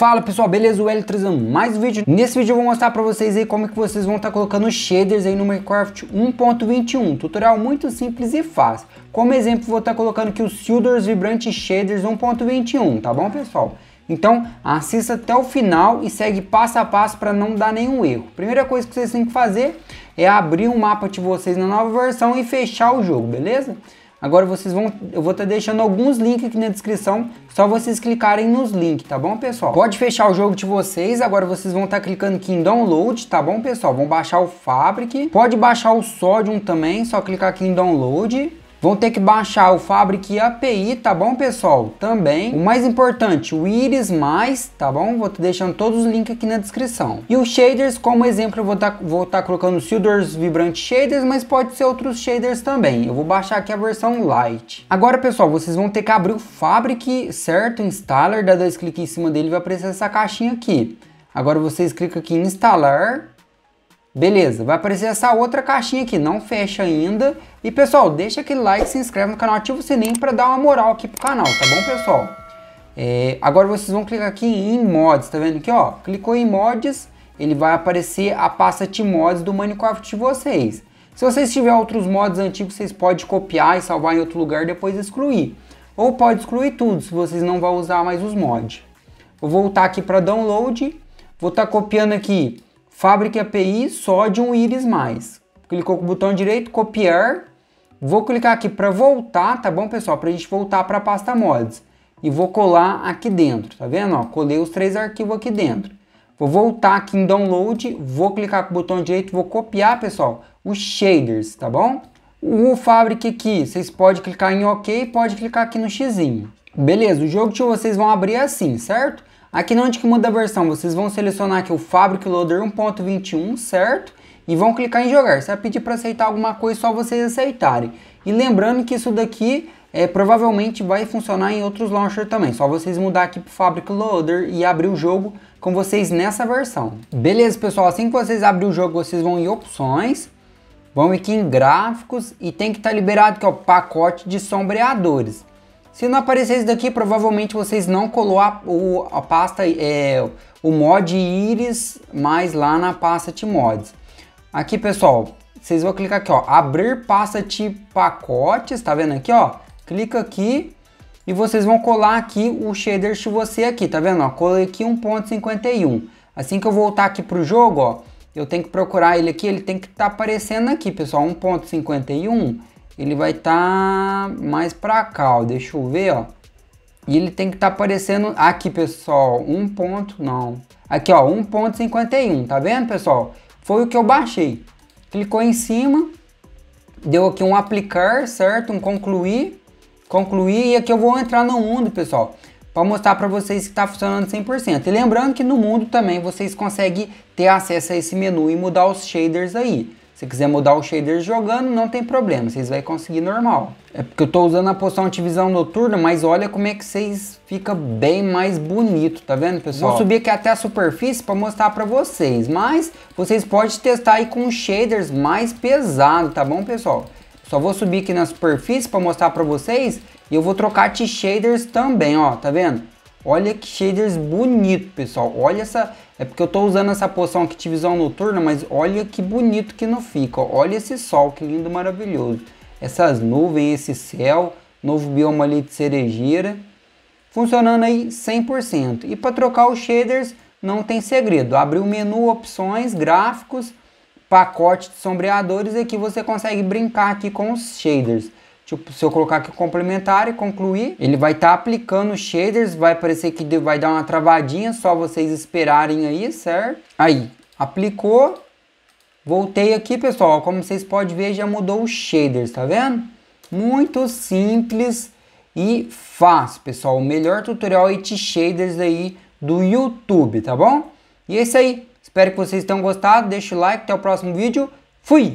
Fala pessoal, beleza? O L trazendo mais vídeo. Nesse vídeo eu vou mostrar pra vocês aí como que vocês vão estar tá colocando shaders aí no Minecraft 1.21. Tutorial muito simples e fácil. Como exemplo vou estar tá colocando aqui os Silders Vibrante Shaders 1.21, tá bom pessoal? Então assista até o final e segue passo a passo para não dar nenhum erro. Primeira coisa que vocês têm que fazer é abrir o um mapa de vocês na nova versão e fechar o jogo, beleza? Agora vocês vão, eu vou estar tá deixando alguns links aqui na descrição, só vocês clicarem nos links, tá bom, pessoal? Pode fechar o jogo de vocês, agora vocês vão estar tá clicando aqui em download, tá bom, pessoal? Vão baixar o Fabric, pode baixar o Sodium também, só clicar aqui em download. Vão ter que baixar o Fabric API, tá bom, pessoal? Também. O mais importante, o Iris+, mais, tá bom? Vou te deixando todos os links aqui na descrição. E os shaders, como exemplo, eu vou estar tá, vou tá colocando o Silders Vibrant Shaders, mas pode ser outros shaders também. Eu vou baixar aqui a versão Light. Agora, pessoal, vocês vão ter que abrir o Fabric, certo? installer, dá dois cliques em cima dele vai aparecer essa caixinha aqui. Agora vocês clicam aqui em instalar Beleza, vai aparecer essa outra caixinha aqui, não fecha ainda. E pessoal, deixa aquele like, se inscreve no canal, ativa o sininho para dar uma moral aqui pro canal, tá bom pessoal? É, agora vocês vão clicar aqui em mods, tá vendo aqui ó? Clicou em mods, ele vai aparecer a pasta de mods do Minecraft de vocês. Se vocês tiverem outros mods antigos, vocês podem copiar e salvar em outro lugar depois excluir. Ou pode excluir tudo, se vocês não vão usar mais os mods. Vou voltar aqui para download, vou estar tá copiando aqui Fabric API só de um íris mais. Clicou com o botão direito, copiar. Vou clicar aqui para voltar, tá bom, pessoal? Para a gente voltar para a pasta mods. E vou colar aqui dentro, tá vendo? Ó, colei os três arquivos aqui dentro. Vou voltar aqui em download, vou clicar com o botão direito, vou copiar, pessoal, os shaders, tá bom? O Fabric aqui, vocês podem clicar em OK, pode clicar aqui no X. Beleza, o jogo de vocês vão abrir assim, certo? Aqui não onde é que muda a versão, vocês vão selecionar aqui o Fabric Loader 1.21, certo? E vão clicar em jogar. Você vai é pedir para aceitar alguma coisa, só vocês aceitarem. E lembrando que isso daqui é, provavelmente vai funcionar em outros launchers também. Só vocês mudar aqui para Fabric Loader e abrir o jogo com vocês nessa versão. Beleza, pessoal? Assim que vocês abrir o jogo, vocês vão em opções. Vão aqui em gráficos e tem que estar tá liberado que é o pacote de sombreadores. Se não aparecer isso daqui, provavelmente vocês não colou a, o, a pasta, é, o mod Iris mais lá na pasta Mods. Aqui, pessoal, vocês vão clicar aqui, ó, abrir pasta de pacotes, tá vendo aqui, ó? Clica aqui e vocês vão colar aqui o shader de você aqui, tá vendo? Ó, colei aqui 1.51. Assim que eu voltar aqui pro jogo, ó, eu tenho que procurar ele aqui, ele tem que estar tá aparecendo aqui, pessoal, 1.51 ele vai estar tá mais para cá, ó. Deixa eu ver, ó. E ele tem que estar tá aparecendo aqui, pessoal. Um ponto, não. Aqui, ó, 1.51, tá vendo, pessoal? Foi o que eu baixei. Clicou em cima, deu aqui um aplicar, certo? Um concluir, concluir e aqui eu vou entrar no mundo, pessoal, para mostrar para vocês que está funcionando 100%. E lembrando que no mundo também vocês conseguem ter acesso a esse menu e mudar os shaders aí. Se quiser mudar o shader jogando, não tem problema, vocês vão conseguir normal. É porque eu estou usando a poção visão noturna, mas olha como é que vocês fica bem mais bonito, tá vendo, pessoal? Vou subir aqui até a superfície para mostrar para vocês, mas vocês podem testar aí com shaders mais pesados, tá bom, pessoal? Só vou subir aqui na superfície para mostrar para vocês e eu vou trocar de shaders também, ó, tá vendo? Olha que shaders bonito, pessoal. Olha essa... É porque eu tô usando essa poção visão Noturna, mas olha que bonito que não fica. Olha esse sol, que lindo, maravilhoso. Essas nuvens, esse céu, novo bioma ali de cerejeira. Funcionando aí 100%. E para trocar os shaders, não tem segredo. Abre o menu opções, gráficos, pacote de sombreadores. Aqui você consegue brincar aqui com os shaders. Tipo, se eu colocar aqui complementar e concluir, ele vai estar tá aplicando shaders, vai parecer que vai dar uma travadinha, só vocês esperarem aí, certo? Aí, aplicou, voltei aqui, pessoal, como vocês podem ver, já mudou os shaders, tá vendo? Muito simples e fácil, pessoal. O melhor tutorial de shaders aí do YouTube, tá bom? E é isso aí. Espero que vocês tenham gostado. Deixa o like. Até o próximo vídeo. Fui!